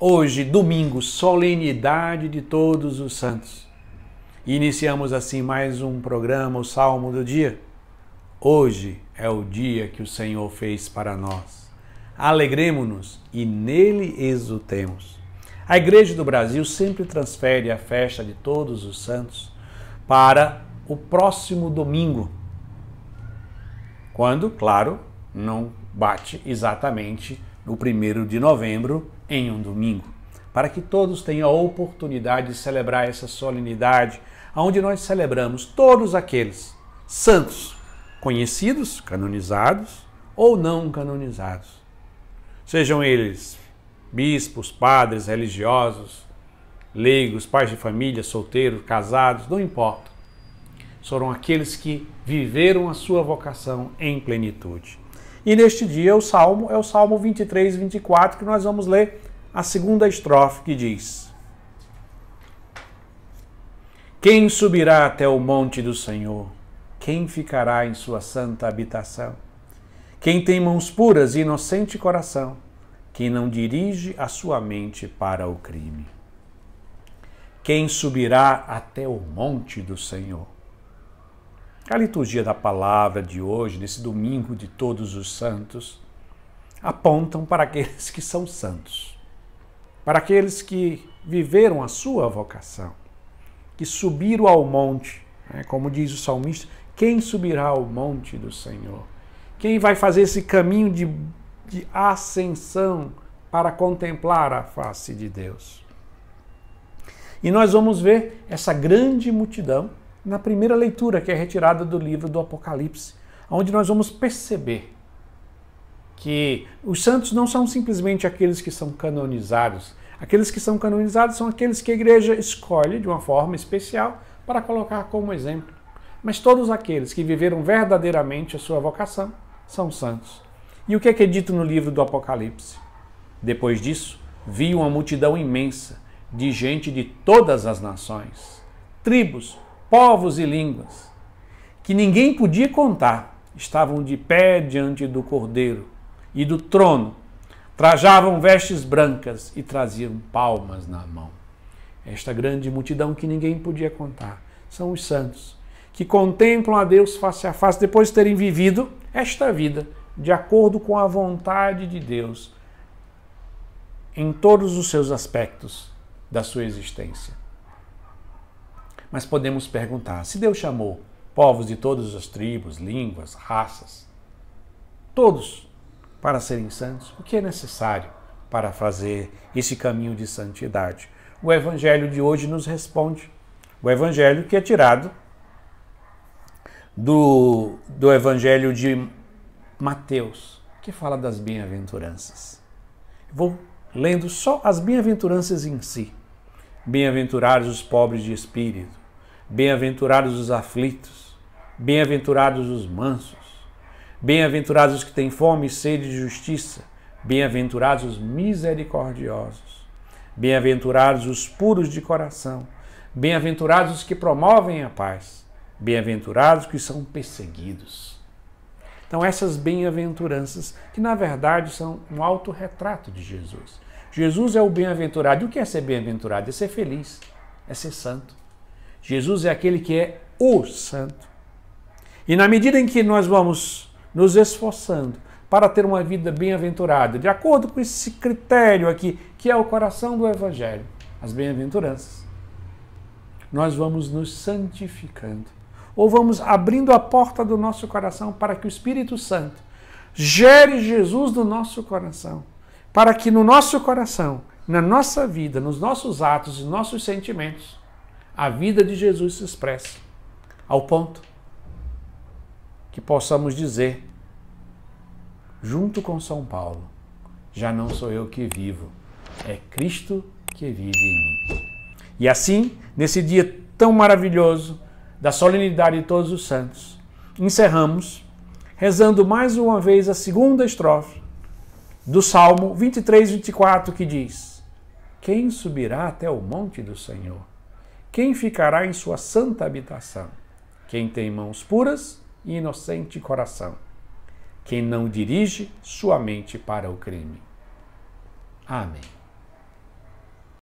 Hoje, domingo, solenidade de todos os santos. iniciamos assim mais um programa, o Salmo do Dia. Hoje é o dia que o Senhor fez para nós. Alegremos-nos e nele exultemos. A Igreja do Brasil sempre transfere a festa de todos os santos para o próximo domingo. Quando, claro, não bate exatamente no 1 de novembro, em um domingo, para que todos tenham a oportunidade de celebrar essa solenidade, onde nós celebramos todos aqueles santos conhecidos, canonizados ou não canonizados. Sejam eles bispos, padres, religiosos, leigos, pais de família, solteiros, casados, não importa. Foram aqueles que viveram a sua vocação em plenitude. E neste dia o salmo é o Salmo 23, 24, que nós vamos ler a segunda estrofe que diz: Quem subirá até o monte do Senhor? Quem ficará em sua santa habitação? Quem tem mãos puras e inocente coração? Quem não dirige a sua mente para o crime? Quem subirá até o monte do Senhor? A liturgia da palavra de hoje, nesse domingo de todos os santos, apontam para aqueles que são santos, para aqueles que viveram a sua vocação, que subiram ao monte, né? como diz o salmista, quem subirá ao monte do Senhor? Quem vai fazer esse caminho de, de ascensão para contemplar a face de Deus? E nós vamos ver essa grande multidão na primeira leitura, que é retirada do livro do Apocalipse, onde nós vamos perceber que os santos não são simplesmente aqueles que são canonizados. Aqueles que são canonizados são aqueles que a igreja escolhe de uma forma especial para colocar como exemplo. Mas todos aqueles que viveram verdadeiramente a sua vocação são santos. E o que é, que é dito no livro do Apocalipse? Depois disso, vi uma multidão imensa de gente de todas as nações, tribos, povos e línguas, que ninguém podia contar, estavam de pé diante do Cordeiro e do trono, trajavam vestes brancas e traziam palmas na mão. Esta grande multidão que ninguém podia contar são os santos, que contemplam a Deus face a face depois de terem vivido esta vida de acordo com a vontade de Deus em todos os seus aspectos da sua existência. Mas podemos perguntar: se Deus chamou povos de todas as tribos, línguas, raças, todos para serem santos, o que é necessário para fazer esse caminho de santidade? O Evangelho de hoje nos responde. O Evangelho que é tirado do, do Evangelho de Mateus, que fala das bem-aventuranças. Vou lendo só as bem-aventuranças em si. Bem-aventurados os pobres de espírito, bem-aventurados os aflitos, bem-aventurados os mansos, bem-aventurados os que têm fome e sede de justiça, bem-aventurados os misericordiosos, bem-aventurados os puros de coração, bem-aventurados os que promovem a paz, bem-aventurados os que são perseguidos. Então, essas bem-aventuranças, que na verdade são um autorretrato de Jesus. Jesus é o bem-aventurado. E o que é ser bem-aventurado? É ser feliz, é ser santo. Jesus é aquele que é o santo. E na medida em que nós vamos nos esforçando para ter uma vida bem-aventurada, de acordo com esse critério aqui, que é o coração do Evangelho, as bem-aventuranças, nós vamos nos santificando. Ou vamos abrindo a porta do nosso coração para que o Espírito Santo gere Jesus no nosso coração para que no nosso coração, na nossa vida, nos nossos atos e nossos sentimentos, a vida de Jesus se expresse ao ponto que possamos dizer, junto com São Paulo, já não sou eu que vivo, é Cristo que vive em mim. E assim, nesse dia tão maravilhoso da solenidade de todos os santos, encerramos rezando mais uma vez a segunda estrofe do Salmo 23, 24, que diz: Quem subirá até o monte do Senhor? Quem ficará em sua santa habitação? Quem tem mãos puras e inocente coração? Quem não dirige sua mente para o crime. Amém.